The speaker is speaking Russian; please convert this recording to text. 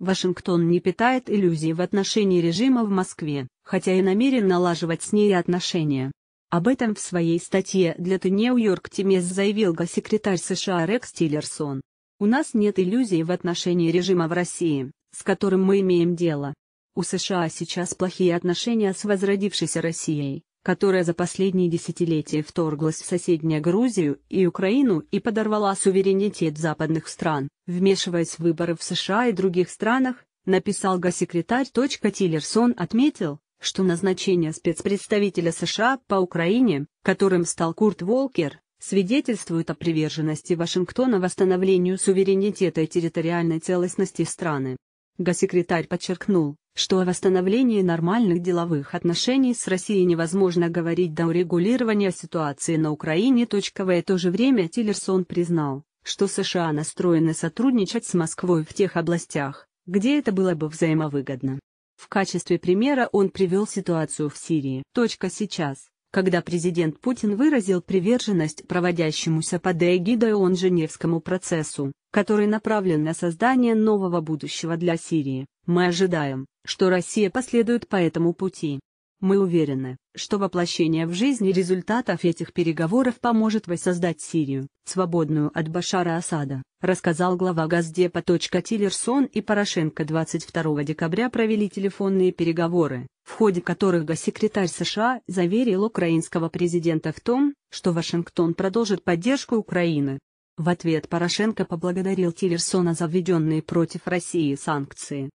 Вашингтон не питает иллюзий в отношении режима в Москве, хотя и намерен налаживать с ней отношения. Об этом в своей статье для The New York Times заявил госсекретарь США Рекс Тиллерсон. «У нас нет иллюзий в отношении режима в России, с которым мы имеем дело. У США сейчас плохие отношения с возродившейся Россией, которая за последние десятилетия вторглась в соседнюю Грузию и Украину и подорвала суверенитет западных стран, вмешиваясь в выборы в США и других странах, написал госсекретарь. Тиллерсон отметил, что назначение спецпредставителя США по Украине, которым стал Курт Волкер, свидетельствует о приверженности Вашингтона восстановлению суверенитета и территориальной целостности страны. Госсекретарь подчеркнул, что о восстановлении нормальных деловых отношений с Россией невозможно говорить до урегулирования ситуации на Украине. В то же время Тиллерсон признал, что США настроены сотрудничать с Москвой в тех областях, где это было бы взаимовыгодно. В качестве примера он привел ситуацию в Сирии. сейчас, когда президент Путин выразил приверженность проводящемуся под эгидой ООН Женевскому процессу, который направлен на создание нового будущего для Сирии. Мы ожидаем, что Россия последует по этому пути. Мы уверены, что воплощение в жизни результатов этих переговоров поможет воссоздать Сирию, свободную от Башара Асада, рассказал глава Газдепа. Тиллерсон и Порошенко 22 декабря провели телефонные переговоры, в ходе которых госсекретарь США заверил украинского президента в том, что Вашингтон продолжит поддержку Украины. В ответ Порошенко поблагодарил Тиллерсона за введенные против России санкции.